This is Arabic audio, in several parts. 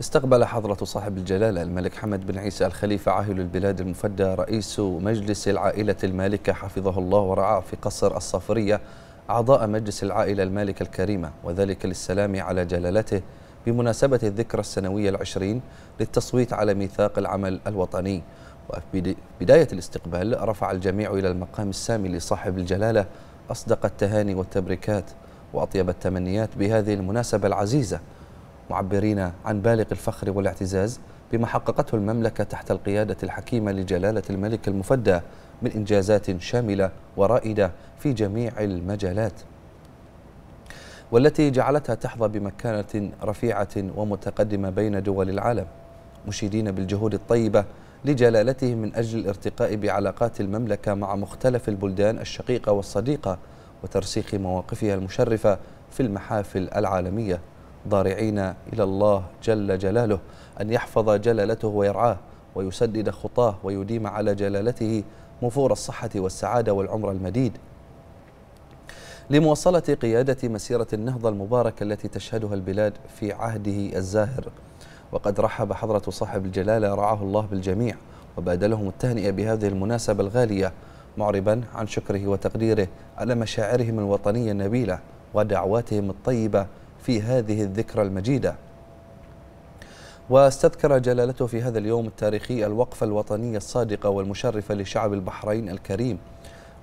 استقبل حضرة صاحب الجلالة الملك حمد بن عيسى الخليفة عاهل البلاد المفدى رئيس مجلس العائلة المالكة حفظه الله ورعاه في قصر الصفرية أعضاء مجلس العائلة المالكة الكريمة وذلك للسلام على جلالته بمناسبة الذكرى السنوية العشرين للتصويت على ميثاق العمل الوطني وفي بداية الاستقبال رفع الجميع إلى المقام السامي لصاحب الجلالة أصدق التهاني والتبريكات وأطيب التمنيات بهذه المناسبة العزيزة معبرين عن بالغ الفخر والاعتزاز بما حققته المملكة تحت القيادة الحكيمة لجلالة الملك المفدى من إنجازات شاملة ورائدة في جميع المجالات والتي جعلتها تحظى بمكانة رفيعة ومتقدمة بين دول العالم مشيدين بالجهود الطيبة لجلالتهم من أجل الارتقاء بعلاقات المملكة مع مختلف البلدان الشقيقة والصديقة وترسيخ مواقفها المشرفة في المحافل العالمية ضارعين إلى الله جل جلاله أن يحفظ جلالته ويرعاه ويسدد خطاه ويديم على جلالته مفور الصحة والسعادة والعمر المديد لمواصلة قيادة مسيرة النهضة المباركة التي تشهدها البلاد في عهده الزاهر وقد رحب حضرة صاحب الجلالة رعاه الله بالجميع وبادلهم التهنئة بهذه المناسبة الغالية معربا عن شكره وتقديره على مشاعرهم الوطنية النبيلة ودعواتهم الطيبة في هذه الذكرى المجيدة واستذكر جلالته في هذا اليوم التاريخي الوقفة الوطنية الصادقة والمشرفة لشعب البحرين الكريم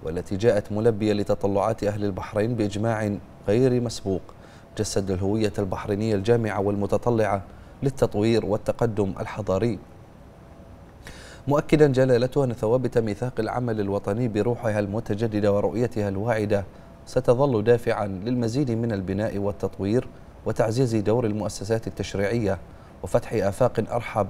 والتي جاءت ملبية لتطلعات أهل البحرين بإجماع غير مسبوق جسد الهوية البحرينية الجامعة والمتطلعة للتطوير والتقدم الحضاري مؤكدا جلالته أن ثوابت ميثاق العمل الوطني بروحها المتجددة ورؤيتها الواعدة ستظل دافعا للمزيد من البناء والتطوير وتعزيز دور المؤسسات التشريعية وفتح آفاق أرحب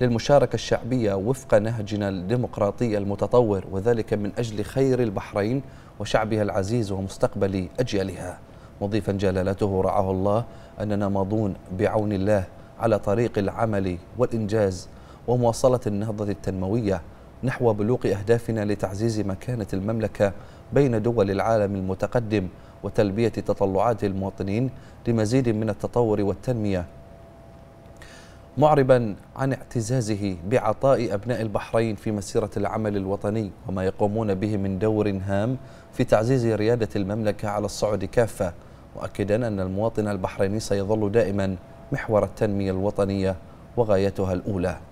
للمشاركة الشعبية وفق نهجنا الديمقراطي المتطور وذلك من أجل خير البحرين وشعبها العزيز ومستقبل أجيالها مضيفا جلالته رعاه الله أننا ماضون بعون الله على طريق العمل والإنجاز ومواصلة النهضة التنموية نحو بلوغ أهدافنا لتعزيز مكانة المملكة بين دول العالم المتقدم وتلبية تطلعات المواطنين لمزيد من التطور والتنمية معربا عن اعتزازه بعطاء أبناء البحرين في مسيرة العمل الوطني وما يقومون به من دور هام في تعزيز ريادة المملكة على الصعود كافة مؤكدا أن المواطن البحريني سيظل دائما محور التنمية الوطنية وغايتها الأولى